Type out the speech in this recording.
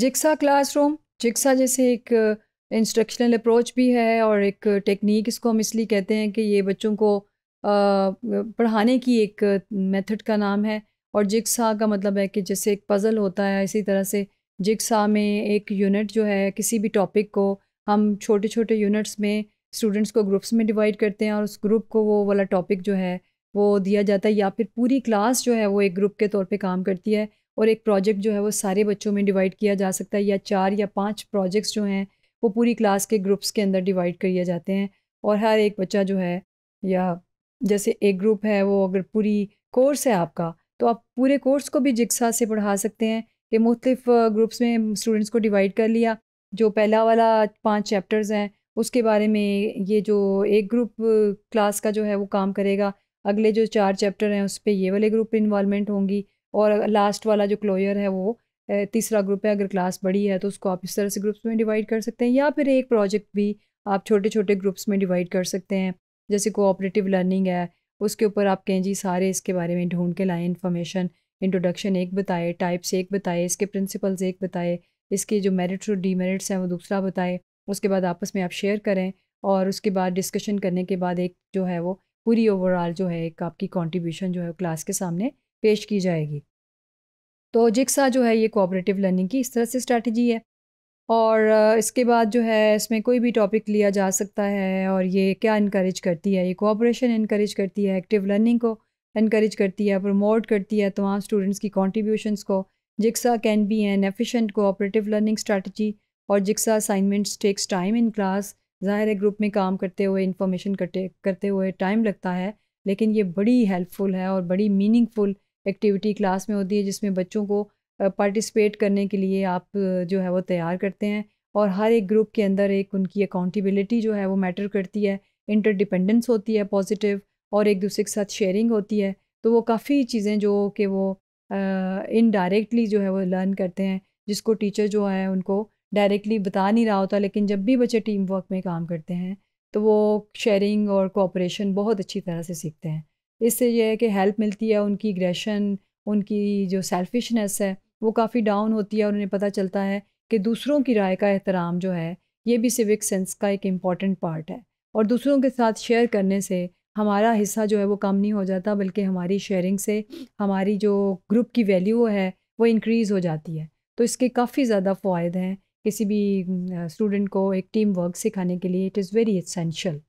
जिक्सा classroom जिक्सा जैसे एक instructional approach भी है और एक टेक्निक इसको हम इसलिए कहते हैं कि ये बच्चों को पढ़ाने की एक मेथड का नाम है और जिक्सा का मतलब है कि जैसे एक पज़ल होता है इसी तरह से जिक्सा में एक यूनिट जो है किसी भी टॉपिक को हम छोटे छोटे यूनिट्स में स्टूडेंट्स को ग्रुप्स में डिवाइड करते हैं और उस ग्रुप को वो वाला टॉपिक जो है वो दिया जाता है या फिर पूरी क्लास जो है वो एक ग्रुप के तौर पे काम करती है और एक प्रोजेक्ट जो है वो सारे बच्चों में डिवाइड किया जा सकता है या चार या पाँच प्रोजेक्ट्स जो हैं वो पूरी क्लास के ग्रुप्स के अंदर डिवाइड किए जाते हैं और हर एक बच्चा जो है या जैसे एक ग्रुप है वो अगर पूरी कोर्स है आपका तो आप पूरे कोर्स को भी जिक्सा से पढ़ा सकते हैं कि मुख्तफ ग्रुप्स में स्टूडेंट्स को डिवाइड कर लिया जो पहला वाला पाँच चैप्टर्स हैं उसके बारे में ये जो एक ग्रुप क्लास का जो है वो काम करेगा अगले जो चार चैप्टर हैं उस पर ये वाले ग्रुप इन्वॉलमेंट होंगी और लास्ट वाला जो क्लोयर है वो तीसरा ग्रुप है अगर क्लास बड़ी है तो उसको आप इस तरह से ग्रुप्स में डिवाइड कर सकते हैं या फिर एक प्रोजेक्ट भी आप छोटे छोटे ग्रुप्स में डिवाइड कर सकते हैं जैसे कोऑपरेटिव लर्निंग है उसके ऊपर आप कहें जी सारे इसके बारे में ढूंढ के लाए इन्फॉर्मेशन इंट्रोडक्शन एक बताए टाइप्स एक बताए इसके प्रिंसिपल्स एक बताए इसके जो मेरिट्स और डीमेरिट्स हैं वो दूसरा बताए उसके बाद आपस में आप शेयर करें और उसके बाद डिस्कशन करने के बाद एक जो है वो पूरी ओवरऑल जो है एक आपकी कॉन्ट्रीब्यूशन जो है क्लास के सामने पेश की जाएगी तो जिक्सा जो है ये कोऑपरेटिव लर्निंग की इस तरह से स्ट्रैटेजी है और इसके बाद जो है इसमें कोई भी टॉपिक लिया जा सकता है और ये क्या इनक्रेज करती है ये कोऑपरेशन इनक्रेज करती है एक्टिव लर्निंग को इनक्रेज करती है प्रमोट करती है तमाम तो स्टूडेंट्स की कॉन्ट्रीब्यूशन को jigsaw can be an efficient cooperative learning strategy और jigsaw assignments takes time in class ज़ाहिर है ग्रुप में काम करते हुए इंफॉर्मेशन करते करते हुए टाइम लगता है लेकिन ये बड़ी हेल्पफुल है और बड़ी मीनिंगफुल एक्टिविटी क्लास में होती है जिसमें बच्चों को पार्टिसिपेट करने के लिए आप जो है वो तैयार करते हैं और हर एक ग्रुप के अंदर एक उनकी अकाउंटेबिलिटी जो है वो मैटर करती है इंटरडिपेंडेंस होती है पॉजिटिव और एक दूसरे के साथ शेयरिंग होती है तो वो काफ़ी चीज़ें जो कि वो इनडायरेक्टली जो है वो लर्न करते हैं जिसको टीचर जो है उनको डायरेक्टली बता नहीं रहा होता लेकिन जब भी बच्चे टीम वर्क में काम करते हैं तो वो शेयरिंग और कोऑपरेशन बहुत अच्छी तरह से सीखते हैं इससे यह है कि हेल्प मिलती है उनकी ग्रेशन उनकी जो सेल्फिशनेस है वो काफ़ी डाउन होती है और उन्हें पता चलता है कि दूसरों की राय का एहतराम जो है ये भी सिविक सेंस का एक इम्पॉर्टेंट पार्ट है और दूसरों के साथ शेयर करने से हमारा हिस्सा जो है वो कम नहीं हो जाता बल्कि हमारी शेयरिंग से हमारी जो ग्रुप की वैल्यू है वो इंक्रीज़ हो जाती है तो इसके काफ़ी ज़्यादा फ़ायदे हैं किसी भी स्टूडेंट को एक टीम वर्क सिखाने के लिए इट इज़ वेरी इसेंशल